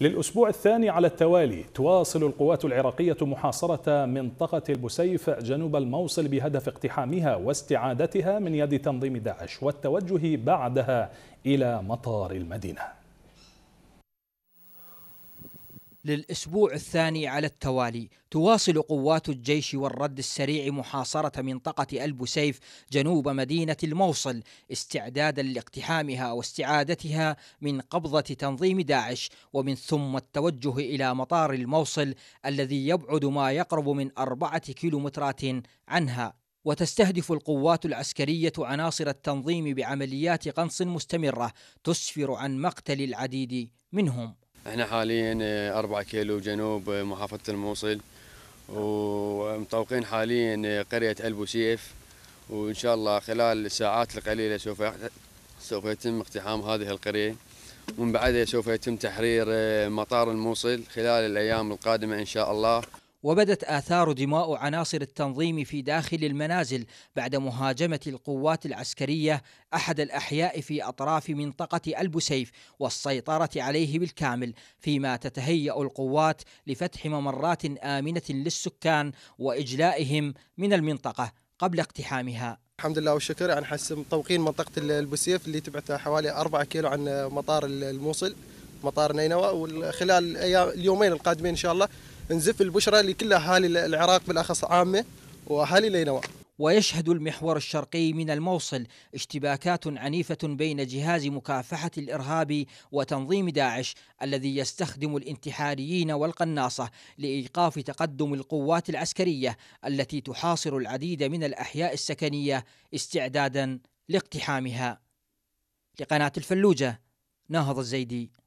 للأسبوع الثاني على التوالي تواصل القوات العراقية محاصرة منطقة البسيف جنوب الموصل بهدف اقتحامها واستعادتها من يد تنظيم داعش والتوجه بعدها إلى مطار المدينة للأسبوع الثاني على التوالي تواصل قوات الجيش والرد السريع محاصرة منطقة البسيف جنوب مدينة الموصل استعدادا لاقتحامها واستعادتها من قبضة تنظيم داعش ومن ثم التوجه إلى مطار الموصل الذي يبعد ما يقرب من أربعة كيلومترات عنها وتستهدف القوات العسكرية عناصر التنظيم بعمليات قنص مستمرة تسفر عن مقتل العديد منهم احنا حاليا آه، أربعة كيلو جنوب آه، محافظه الموصل ومطوقين حاليا آه، قريه البوسيف وان شاء الله خلال الساعات القليله سوف سوف يتم اقتحام هذه القريه ومن بعدها سوف يتم تحرير مطار الموصل خلال الايام القادمه ان شاء الله وبدت آثار دماء عناصر التنظيم في داخل المنازل بعد مهاجمة القوات العسكرية أحد الأحياء في أطراف منطقة البسيف والسيطرة عليه بالكامل فيما تتهيأ القوات لفتح ممرات آمنة للسكان وإجلائهم من المنطقة قبل اقتحامها الحمد لله والشكر عن حسم طوقين منطقة البسيف اللي تبعتها حوالي 4 كيلو عن مطار الموصل مطار نينوى وخلال اليومين القادمين إن شاء الله نزف البشرة لكل أهالي العراق بالأخص عامة وأهالي لينوى ويشهد المحور الشرقي من الموصل اشتباكات عنيفة بين جهاز مكافحة الإرهاب وتنظيم داعش الذي يستخدم الانتحاريين والقناصة لإيقاف تقدم القوات العسكرية التي تحاصر العديد من الأحياء السكنية استعدادا لاقتحامها لقناة الفلوجة ناهض الزيدي